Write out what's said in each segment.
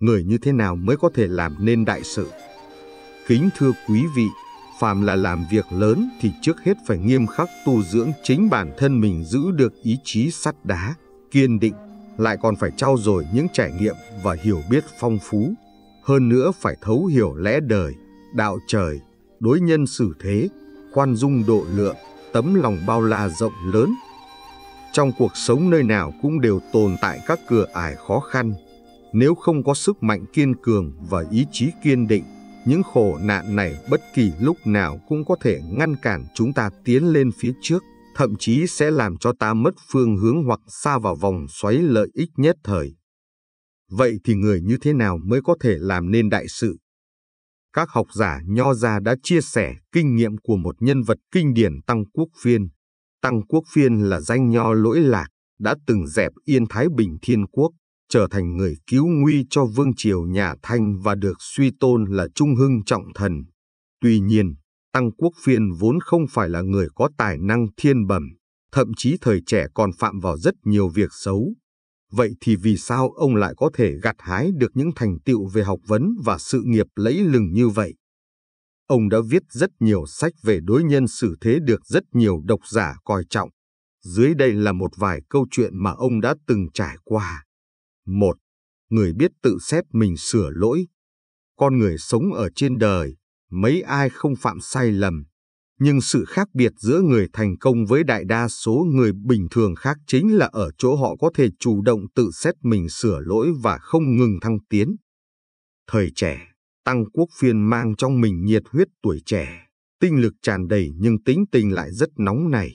người như thế nào mới có thể làm nên đại sự. Kính thưa quý vị, phàm là làm việc lớn thì trước hết phải nghiêm khắc tu dưỡng chính bản thân mình giữ được ý chí sắt đá, kiên định, lại còn phải trau dồi những trải nghiệm và hiểu biết phong phú. Hơn nữa phải thấu hiểu lẽ đời, đạo trời, đối nhân xử thế, khoan dung độ lượng, tấm lòng bao la rộng lớn. Trong cuộc sống nơi nào cũng đều tồn tại các cửa ải khó khăn, nếu không có sức mạnh kiên cường và ý chí kiên định, những khổ nạn này bất kỳ lúc nào cũng có thể ngăn cản chúng ta tiến lên phía trước, thậm chí sẽ làm cho ta mất phương hướng hoặc xa vào vòng xoáy lợi ích nhất thời. Vậy thì người như thế nào mới có thể làm nên đại sự? Các học giả nho gia đã chia sẻ kinh nghiệm của một nhân vật kinh điển Tăng Quốc Phiên. Tăng Quốc Phiên là danh nho lỗi lạc, đã từng dẹp yên Thái Bình Thiên Quốc, trở thành người cứu nguy cho vương triều nhà Thanh và được suy tôn là trung hưng trọng thần. Tuy nhiên, Tăng Quốc Phiên vốn không phải là người có tài năng thiên bẩm, thậm chí thời trẻ còn phạm vào rất nhiều việc xấu. Vậy thì vì sao ông lại có thể gặt hái được những thành tựu về học vấn và sự nghiệp lẫy lừng như vậy? Ông đã viết rất nhiều sách về đối nhân xử thế được rất nhiều độc giả coi trọng. Dưới đây là một vài câu chuyện mà ông đã từng trải qua một Người biết tự xét mình sửa lỗi. Con người sống ở trên đời, mấy ai không phạm sai lầm. Nhưng sự khác biệt giữa người thành công với đại đa số người bình thường khác chính là ở chỗ họ có thể chủ động tự xét mình sửa lỗi và không ngừng thăng tiến. Thời trẻ, Tăng Quốc Phiên mang trong mình nhiệt huyết tuổi trẻ, tinh lực tràn đầy nhưng tính tình lại rất nóng nảy.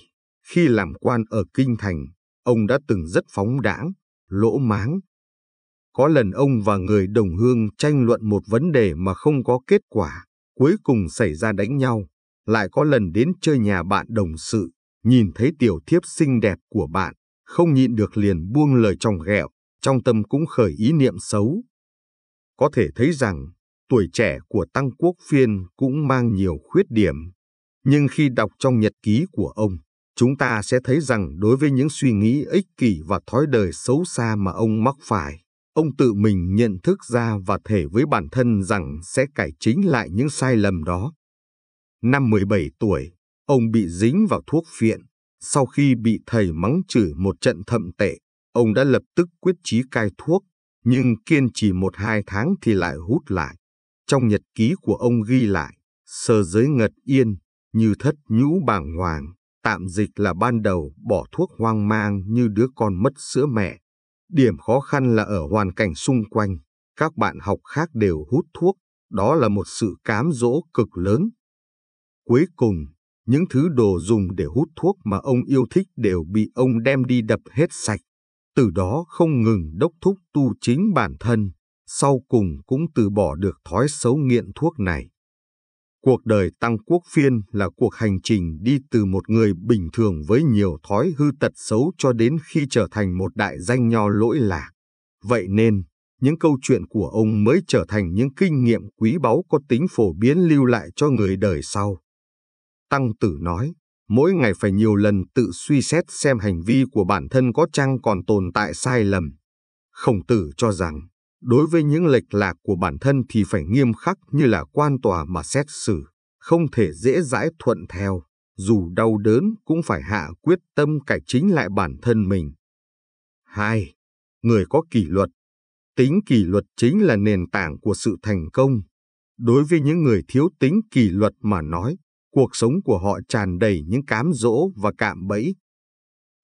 Khi làm quan ở Kinh Thành, ông đã từng rất phóng đãng, lỗ máng, có lần ông và người đồng hương tranh luận một vấn đề mà không có kết quả, cuối cùng xảy ra đánh nhau. Lại có lần đến chơi nhà bạn đồng sự, nhìn thấy tiểu thiếp xinh đẹp của bạn, không nhịn được liền buông lời trong ghẹo, trong tâm cũng khởi ý niệm xấu. Có thể thấy rằng, tuổi trẻ của Tăng Quốc Phiên cũng mang nhiều khuyết điểm. Nhưng khi đọc trong nhật ký của ông, chúng ta sẽ thấy rằng đối với những suy nghĩ ích kỷ và thói đời xấu xa mà ông mắc phải, ông tự mình nhận thức ra và thể với bản thân rằng sẽ cải chính lại những sai lầm đó. Năm 17 tuổi, ông bị dính vào thuốc phiện. Sau khi bị thầy mắng chửi một trận thậm tệ, ông đã lập tức quyết chí cai thuốc, nhưng kiên trì một hai tháng thì lại hút lại. Trong nhật ký của ông ghi lại, sơ giới ngật yên, như thất nhũ bàng hoàng, tạm dịch là ban đầu bỏ thuốc hoang mang như đứa con mất sữa mẹ, Điểm khó khăn là ở hoàn cảnh xung quanh, các bạn học khác đều hút thuốc, đó là một sự cám dỗ cực lớn. Cuối cùng, những thứ đồ dùng để hút thuốc mà ông yêu thích đều bị ông đem đi đập hết sạch, từ đó không ngừng đốc thúc tu chính bản thân, sau cùng cũng từ bỏ được thói xấu nghiện thuốc này. Cuộc đời Tăng Quốc Phiên là cuộc hành trình đi từ một người bình thường với nhiều thói hư tật xấu cho đến khi trở thành một đại danh nho lỗi lạc. Vậy nên, những câu chuyện của ông mới trở thành những kinh nghiệm quý báu có tính phổ biến lưu lại cho người đời sau. Tăng Tử nói, mỗi ngày phải nhiều lần tự suy xét xem hành vi của bản thân có chăng còn tồn tại sai lầm. Khổng tử cho rằng, đối với những lệch lạc của bản thân thì phải nghiêm khắc như là quan tòa mà xét xử, không thể dễ dãi thuận theo, dù đau đớn cũng phải hạ quyết tâm cải chính lại bản thân mình. 2. Người có kỷ luật Tính kỷ luật chính là nền tảng của sự thành công. Đối với những người thiếu tính kỷ luật mà nói, cuộc sống của họ tràn đầy những cám dỗ và cạm bẫy.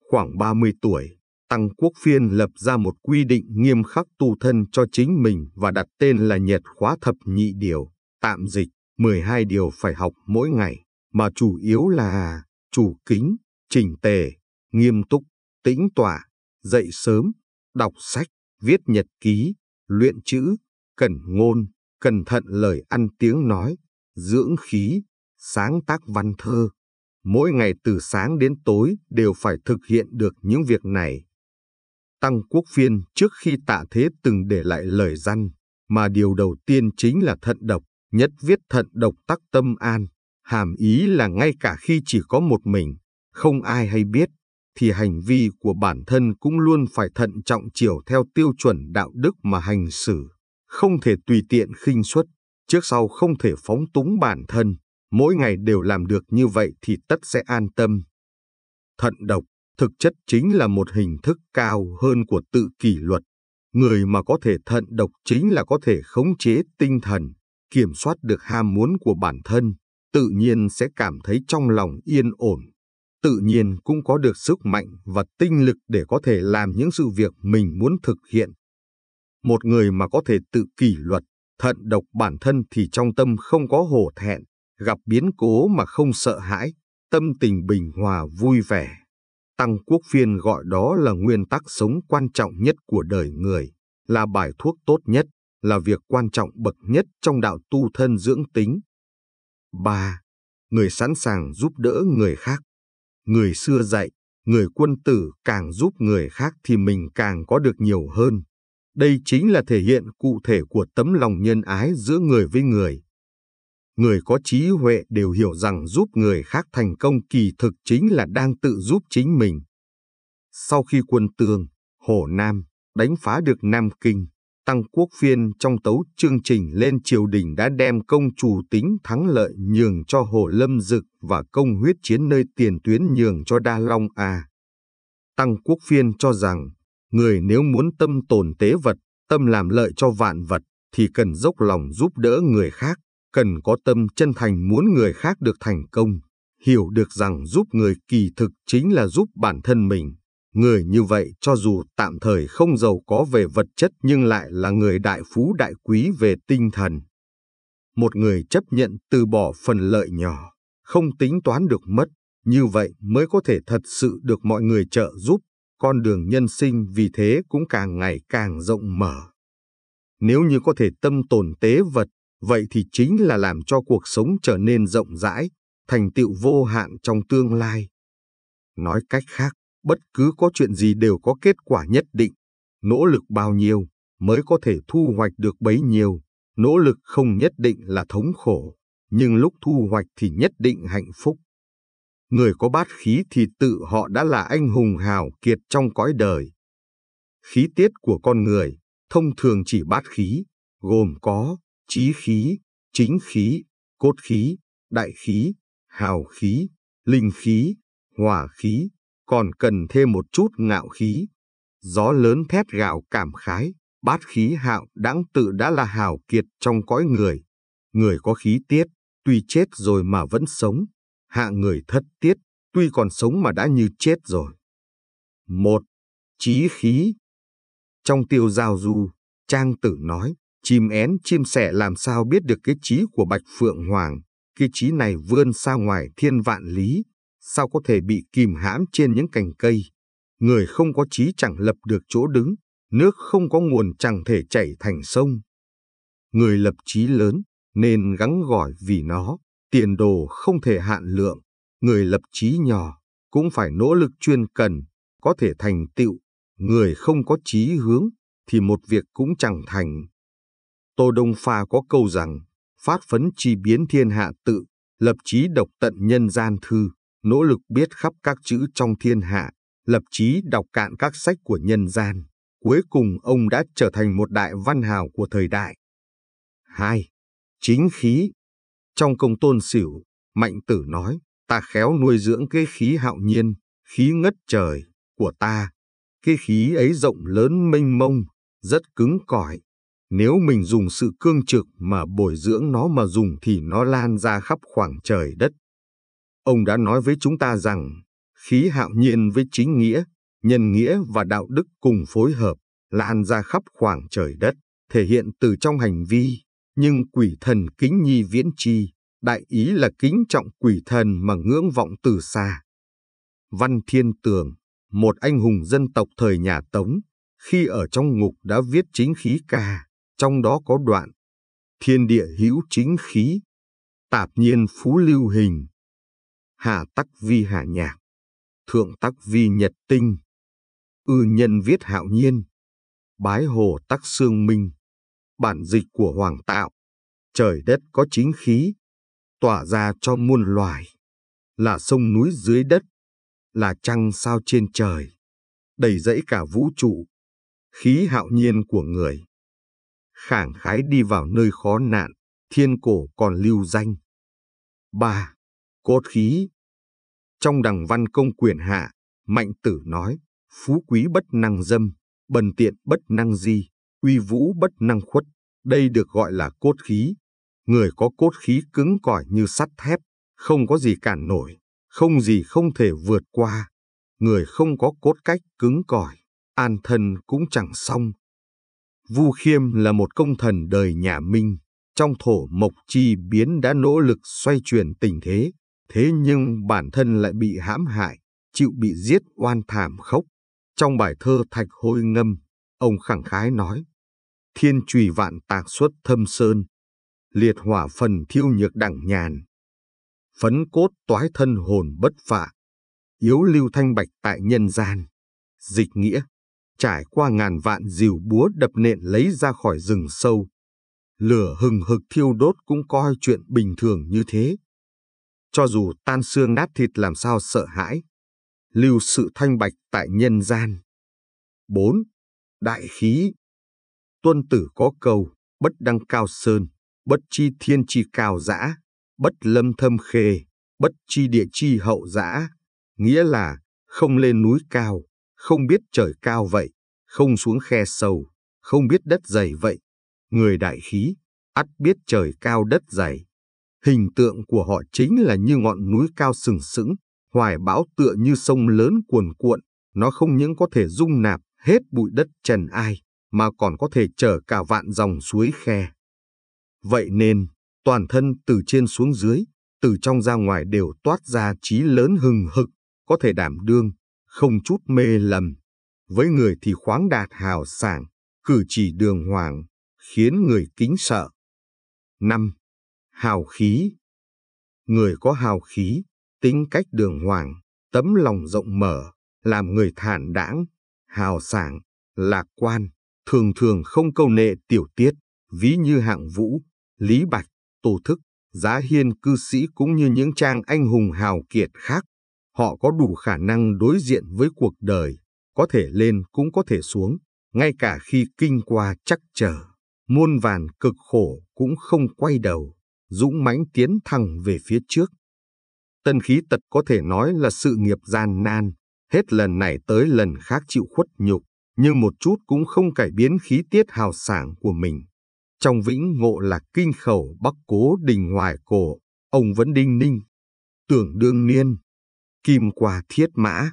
Khoảng 30 tuổi, Tăng Quốc Phiên lập ra một quy định nghiêm khắc tu thân cho chính mình và đặt tên là Nhật khóa thập nhị điều, tạm dịch, 12 điều phải học mỗi ngày, mà chủ yếu là chủ kính, trình tề, nghiêm túc, tĩnh tọa dậy sớm, đọc sách, viết nhật ký, luyện chữ, cẩn ngôn, cẩn thận lời ăn tiếng nói, dưỡng khí, sáng tác văn thơ mỗi ngày từ sáng đến tối đều phải thực hiện được những việc này, Tăng Quốc Phiên trước khi tạ thế từng để lại lời răn, mà điều đầu tiên chính là thận độc, nhất viết thận độc tắc tâm an, hàm ý là ngay cả khi chỉ có một mình, không ai hay biết, thì hành vi của bản thân cũng luôn phải thận trọng chiều theo tiêu chuẩn đạo đức mà hành xử, không thể tùy tiện khinh suất, trước sau không thể phóng túng bản thân, mỗi ngày đều làm được như vậy thì tất sẽ an tâm. Thận độc thực chất chính là một hình thức cao hơn của tự kỷ luật. Người mà có thể thận độc chính là có thể khống chế tinh thần, kiểm soát được ham muốn của bản thân, tự nhiên sẽ cảm thấy trong lòng yên ổn. Tự nhiên cũng có được sức mạnh và tinh lực để có thể làm những sự việc mình muốn thực hiện. Một người mà có thể tự kỷ luật, thận độc bản thân thì trong tâm không có hổ thẹn, gặp biến cố mà không sợ hãi, tâm tình bình hòa vui vẻ. Tăng Quốc Phiên gọi đó là nguyên tắc sống quan trọng nhất của đời người, là bài thuốc tốt nhất, là việc quan trọng bậc nhất trong đạo tu thân dưỡng tính. 3. Người sẵn sàng giúp đỡ người khác. Người xưa dạy, người quân tử càng giúp người khác thì mình càng có được nhiều hơn. Đây chính là thể hiện cụ thể của tấm lòng nhân ái giữa người với người người có trí huệ đều hiểu rằng giúp người khác thành công kỳ thực chính là đang tự giúp chính mình. Sau khi quân Tương, Hồ Nam đánh phá được Nam Kinh, Tăng Quốc Phiên trong tấu chương trình lên triều đình đã đem công chủ tính thắng lợi nhường cho Hồ Lâm Dực và công huyết chiến nơi tiền tuyến nhường cho Đa Long A. Tăng Quốc Phiên cho rằng, người nếu muốn tâm tồn tế vật, tâm làm lợi cho vạn vật, thì cần dốc lòng giúp đỡ người khác, cần có tâm chân thành muốn người khác được thành công, hiểu được rằng giúp người kỳ thực chính là giúp bản thân mình. Người như vậy cho dù tạm thời không giàu có về vật chất nhưng lại là người đại phú đại quý về tinh thần. Một người chấp nhận từ bỏ phần lợi nhỏ, không tính toán được mất, như vậy mới có thể thật sự được mọi người trợ giúp, con đường nhân sinh vì thế cũng càng ngày càng rộng mở. Nếu như có thể tâm tồn tế vật, vậy thì chính là làm cho cuộc sống trở nên rộng rãi, thành tựu vô hạn trong tương lai. Nói cách khác, bất cứ có chuyện gì đều có kết quả nhất định, nỗ lực bao nhiêu mới có thể thu hoạch được bấy nhiêu, nỗ lực không nhất định là thống khổ, nhưng lúc thu hoạch thì nhất định hạnh phúc. Người có bát khí thì tự họ đã là anh hùng hào kiệt trong cõi đời. Khí tiết của con người thông thường chỉ bát khí, gồm có trí khí, chính khí, cốt khí, đại khí, hào khí, linh khí, hòa khí, còn cần thêm một chút ngạo khí. Gió lớn thét gạo cảm khái, bát khí hạo đáng tự đã là hào kiệt trong cõi người. Người có khí tiết, tuy chết rồi mà vẫn sống. Hạ người thất tiết, tuy còn sống mà đã như chết rồi. một Chí khí Trong tiêu giao du, Trang tử nói, Chim én chim sẻ làm sao biết được cái trí của Bạch Phượng Hoàng, cái trí này vươn xa ngoài thiên vạn lý, sao có thể bị kìm hãm trên những cành cây. Người không có trí chẳng lập được chỗ đứng, nước không có nguồn chẳng thể chảy thành sông. Người lập trí lớn nên gắng gỏi vì nó, tiền đồ không thể hạn lượng, người lập trí nhỏ cũng phải nỗ lực chuyên cần, có thể thành tựu, người không có trí hướng thì một việc cũng chẳng thành. Tô Đông Pha có câu rằng, phát phấn chi biến thiên hạ tự, lập chí độc tận nhân gian thư, nỗ lực biết khắp các chữ trong thiên hạ, lập chí đọc cạn các sách của nhân gian. Cuối cùng ông đã trở thành một đại văn hào của thời đại. 2. Chính khí Trong công tôn xỉu, Mạnh tử nói, ta khéo nuôi dưỡng cái khí hạo nhiên, khí ngất trời của ta. Cái khí ấy rộng lớn mênh mông, rất cứng cỏi, nếu mình dùng sự cương trực mà bồi dưỡng nó mà dùng thì nó lan ra khắp khoảng trời đất. Ông đã nói với chúng ta rằng, khí hạo nhiên với chính nghĩa, nhân nghĩa và đạo đức cùng phối hợp, lan ra khắp khoảng trời đất, thể hiện từ trong hành vi, nhưng quỷ thần kính nhi viễn chi, đại ý là kính trọng quỷ thần mà ngưỡng vọng từ xa. Văn Thiên Tường, một anh hùng dân tộc thời nhà Tống, khi ở trong ngục đã viết chính khí ca trong đó có đoạn Thiên địa hữu chính khí, tạp nhiên phú lưu hình, hà tắc vi hà nhạc, thượng tắc vi nhật tinh, ư nhân viết hạo nhiên, bái hồ tắc xương minh, bản dịch của Hoàng Tạo, trời đất có chính khí, tỏa ra cho muôn loài, là sông núi dưới đất, là trăng sao trên trời, đầy dẫy cả vũ trụ, khí hạo nhiên của người khảng khái đi vào nơi khó nạn, thiên cổ còn lưu danh. 3. Cốt khí Trong đằng văn công quyền hạ, Mạnh tử nói, phú quý bất năng dâm, bần tiện bất năng di, uy vũ bất năng khuất, đây được gọi là cốt khí. Người có cốt khí cứng cỏi như sắt thép, không có gì cản nổi, không gì không thể vượt qua. Người không có cốt cách cứng cỏi, an thân cũng chẳng xong, Vu Khiêm là một công thần đời nhà Minh, trong thổ mộc chi biến đã nỗ lực xoay chuyển tình thế, thế nhưng bản thân lại bị hãm hại, chịu bị giết oan thảm khốc. Trong bài thơ Thạch Hôi Ngâm, ông khẳng khái nói, Thiên trùy vạn tạc xuất thâm sơn, liệt hỏa phần thiêu nhược đẳng nhàn. Phấn cốt toái thân hồn bất phạ, yếu lưu thanh bạch tại nhân gian. Dịch nghĩa trải qua ngàn vạn dìu búa đập nện lấy ra khỏi rừng sâu. Lửa hừng hực thiêu đốt cũng coi chuyện bình thường như thế. Cho dù tan xương nát thịt làm sao sợ hãi, lưu sự thanh bạch tại nhân gian. 4. Đại khí Tuân tử có câu, bất đăng cao sơn, bất chi thiên chi cao dã, bất lâm thâm khê, bất chi địa chi hậu dã, nghĩa là không lên núi cao, không biết trời cao vậy, không xuống khe sâu, không biết đất dày vậy. Người đại khí, ắt biết trời cao đất dày. Hình tượng của họ chính là như ngọn núi cao sừng sững, hoài bão tựa như sông lớn cuồn cuộn, nó không những có thể dung nạp hết bụi đất trần ai, mà còn có thể chở cả vạn dòng suối khe. Vậy nên, toàn thân từ trên xuống dưới, từ trong ra ngoài đều toát ra trí lớn hừng hực, có thể đảm đương, không chút mê lầm. Với người thì khoáng đạt hào sảng, cử chỉ đường hoàng, khiến người kính sợ. 5. Hào khí Người có hào khí, tính cách đường hoàng, tấm lòng rộng mở, làm người thản đãng, hào sảng, lạc quan, thường thường không câu nệ tiểu tiết, ví như hạng vũ, lý bạch, tổ thức, giá hiên cư sĩ cũng như những trang anh hùng hào kiệt khác. Họ có đủ khả năng đối diện với cuộc đời, có thể lên cũng có thể xuống, ngay cả khi kinh qua chắc trở, muôn vàn cực khổ cũng không quay đầu, dũng mãnh tiến thẳng về phía trước. Tân khí tật có thể nói là sự nghiệp gian nan, hết lần này tới lần khác chịu khuất nhục, nhưng một chút cũng không cải biến khí tiết hào sảng của mình. Trong vĩnh ngộ là kinh khẩu bắc cố đình hoài cổ, ông vẫn đinh ninh. Tưởng đương niên, kim qua thiết mã,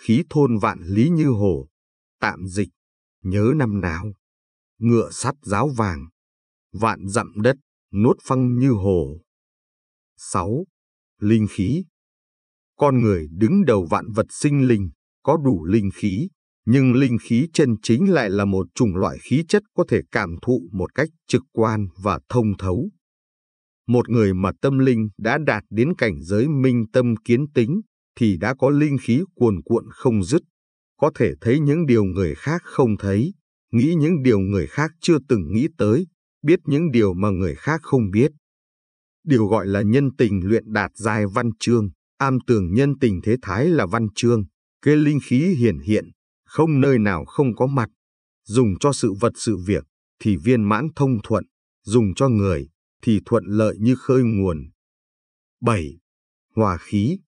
khí thôn vạn lý như hồ, tạm dịch, nhớ năm nào, ngựa sắt giáo vàng, vạn dặm đất, nuốt phăng như hồ. 6. Linh khí Con người đứng đầu vạn vật sinh linh, có đủ linh khí, nhưng linh khí chân chính lại là một chủng loại khí chất có thể cảm thụ một cách trực quan và thông thấu. Một người mà tâm linh đã đạt đến cảnh giới minh tâm kiến tính thì đã có linh khí cuồn cuộn không dứt, có thể thấy những điều người khác không thấy, nghĩ những điều người khác chưa từng nghĩ tới, biết những điều mà người khác không biết. Điều gọi là nhân tình luyện đạt dài văn chương, am tường nhân tình thế thái là văn chương, kê linh khí hiển hiện, không nơi nào không có mặt, dùng cho sự vật sự việc thì viên mãn thông thuận, dùng cho người thì thuận lợi như khơi nguồn. 7. Hòa khí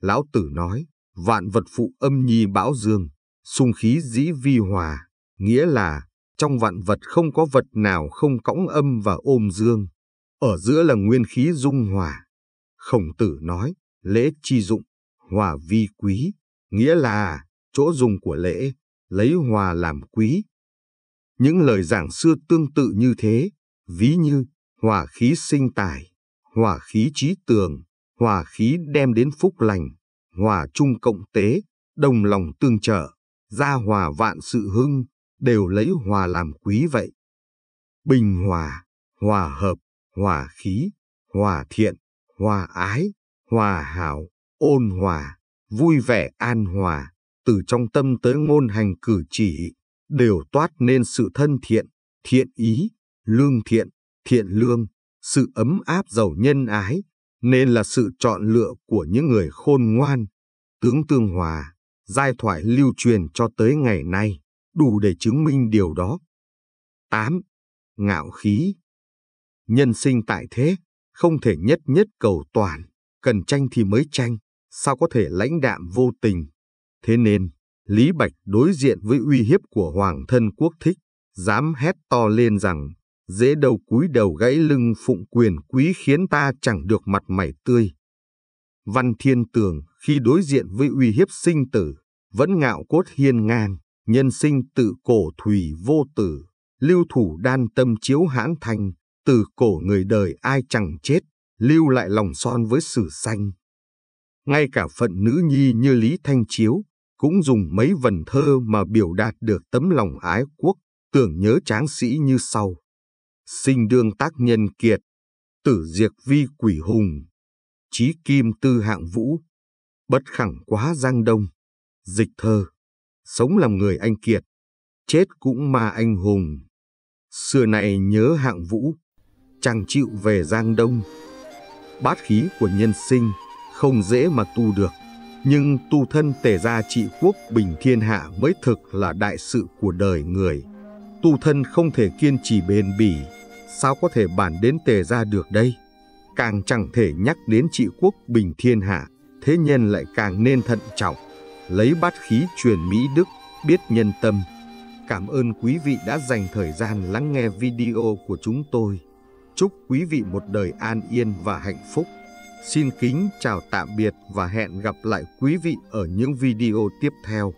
Lão Tử nói, vạn vật phụ âm nhi bão dương, xung khí dĩ vi hòa, nghĩa là trong vạn vật không có vật nào không cõng âm và ôm dương. Ở giữa là nguyên khí dung hòa. Khổng tử nói, lễ chi dụng, hòa vi quý, nghĩa là chỗ dùng của lễ, lấy hòa làm quý. Những lời giảng xưa tương tự như thế, ví như hỏa khí sinh tài, hỏa khí trí tường, hỏa khí đem đến phúc lành, hòa chung cộng tế, đồng lòng tương trợ, gia hòa vạn sự hưng, đều lấy hòa làm quý vậy. Bình hòa, hòa hợp, hòa khí, hòa thiện, hòa ái, hòa hảo, ôn hòa, vui vẻ an hòa, từ trong tâm tới ngôn hành cử chỉ, đều toát nên sự thân thiện, thiện ý, lương thiện, thiện lương, sự ấm áp giàu nhân ái, nên là sự chọn lựa của những người khôn ngoan, tướng tương hòa, giai thoại lưu truyền cho tới ngày nay, đủ để chứng minh điều đó. 8. Ngạo khí Nhân sinh tại thế, không thể nhất nhất cầu toàn, cần tranh thì mới tranh, sao có thể lãnh đạm vô tình. Thế nên, Lý Bạch đối diện với uy hiếp của Hoàng thân quốc thích, dám hét to lên rằng dễ đầu cúi đầu gãy lưng phụng quyền quý khiến ta chẳng được mặt mày tươi. Văn Thiên Tường khi đối diện với uy hiếp sinh tử, vẫn ngạo cốt hiên ngang, nhân sinh tự cổ thủy vô tử, lưu thủ đan tâm chiếu hãn thành, từ cổ người đời ai chẳng chết, lưu lại lòng son với sử sanh Ngay cả phận nữ nhi như Lý Thanh Chiếu, cũng dùng mấy vần thơ mà biểu đạt được tấm lòng ái quốc, tưởng nhớ tráng sĩ như sau sinh đương tác nhân kiệt, tử diệt vi quỷ hùng, trí kim tư hạng vũ, bất khẳng quá giang đông, dịch thơ, sống làm người anh kiệt, chết cũng ma anh hùng. Xưa này nhớ hạng vũ, chẳng chịu về giang đông. Bát khí của nhân sinh không dễ mà tu được, nhưng tu thân tề gia trị quốc bình thiên hạ mới thực là đại sự của đời người. Tu thân không thể kiên trì bền bỉ sao có thể bàn đến tề ra được đây? Càng chẳng thể nhắc đến trị quốc bình thiên hạ, thế nhân lại càng nên thận trọng, lấy bát khí truyền Mỹ Đức, biết nhân tâm. Cảm ơn quý vị đã dành thời gian lắng nghe video của chúng tôi. Chúc quý vị một đời an yên và hạnh phúc. Xin kính chào tạm biệt và hẹn gặp lại quý vị ở những video tiếp theo.